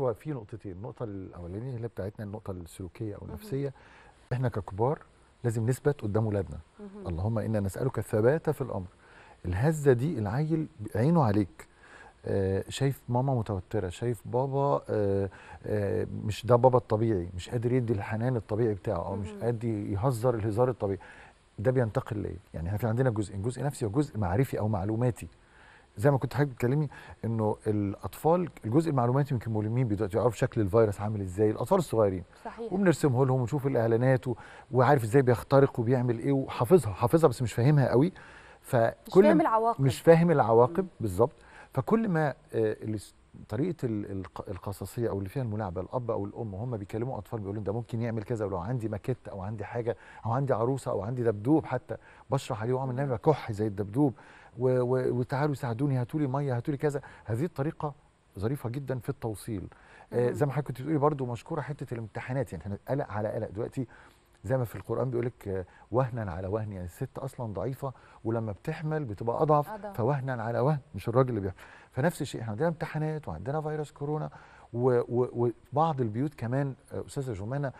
هو في نقطتين النقطه الاولانيه اللي بتاعتنا النقطه السلوكيه او النفسيه احنا ككبار لازم نثبت قدام اولادنا اللهم انا نسالك الثبات في الامر الهزه دي العيل عينه عليك آه شايف ماما متوتره شايف بابا آه آه مش ده بابا الطبيعي مش قادر يدي الحنان الطبيعي بتاعه او مش قادر يهزر الهزار الطبيعي ده بينتقل ليه يعني احنا في عندنا جزئين جزء نفسي وجزء معرفي او معلوماتي زي ما كنت حضرتك بتكلمي انه الاطفال الجزء المعلوماتي يمكن ملمين دلوقتي يعرفوا شكل الفيروس عامل ازاي الاطفال الصغيرين صحيح وبنرسمه لهم ونشوف الاعلانات و... وعارف ازاي بيخترق وبيعمل ايه وحافظها حافظها بس مش فاهمها قوي فكل مش فاهم العواقب مش فاهم العواقب بالظبط فكل ما آه، طريقه القصصيه او اللي فيها الملاعبه الاب او الام هم بيكلموا اطفال بيقولوا ده ممكن يعمل كذا ولو عندي ماكيت او عندي حاجه او عندي عروسه او عندي دبدوب حتى بشرح عليه واعمل نبع كح زي الدبدوب وتعالوا ساعدوني هاتوا لي ميه هاتوا لي كذا هذه الطريقه ظريفه جدا في التوصيل آه، زي ما حضرتك كنت بتقولي برده مشكوره حته الامتحانات يعني احنا قلق على قلق دلوقتي زي ما في القران بيقول لك وهنا على وهن يعني الست اصلا ضعيفه ولما بتحمل بتبقى اضعف أضعف. فوهنا على وهن مش الراجل اللي بيحمل فنفس الشيء احنا عندنا امتحانات وعندنا فيروس كورونا وبعض البيوت كمان استاذه جمانه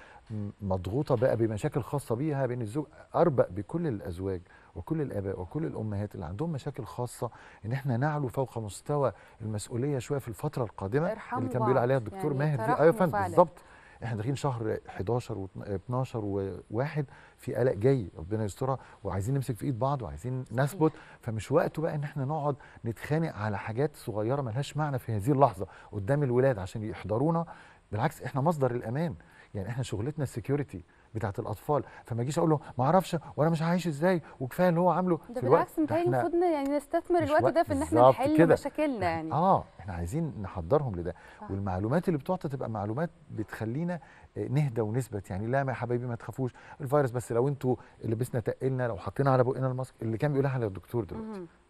مضغوطه بقى بمشاكل خاصه بيها بين الزوج اربأ بكل الازواج وكل الاباء وكل الامهات اللي عندهم مشاكل خاصه ان احنا نعلو فوق مستوى المسؤوليه شويه في الفتره القادمه اللي كان بيقول عليها الدكتور يعني ماهر دي ايوه بالظبط احنا داخلين شهر 11 و12 و1 في قلق جاي ربنا يسترها وعايزين نمسك في ايد بعض وعايزين نثبت فمش وقته بقى ان احنا نقعد نتخانق على حاجات صغيره ملهاش معنى في هذه اللحظه قدام الولاد عشان يحضرونا بالعكس احنا مصدر الامان يعني احنا شغلتنا السكيورتي بتاعه الاطفال فما اجيش اقول له ما اعرفش وانا مش هعيش ازاي وكفايه اللي هو عامله ده بالعكس متهيألي المفروض يعني نستثمر الوقت ده في ان احنا نحل كده. مشاكلنا يعني اه احنا عايزين نحضرهم لده صح. والمعلومات اللي بتعطى تبقى معلومات بتخلينا آه، نهدى ونثبت يعني لا يا حبايبي ما تخافوش الفيروس بس لو انتوا لبسنا تقلنا لو حطينا على بقنا الماسك اللي كان بيقولها للدكتور دلوقتي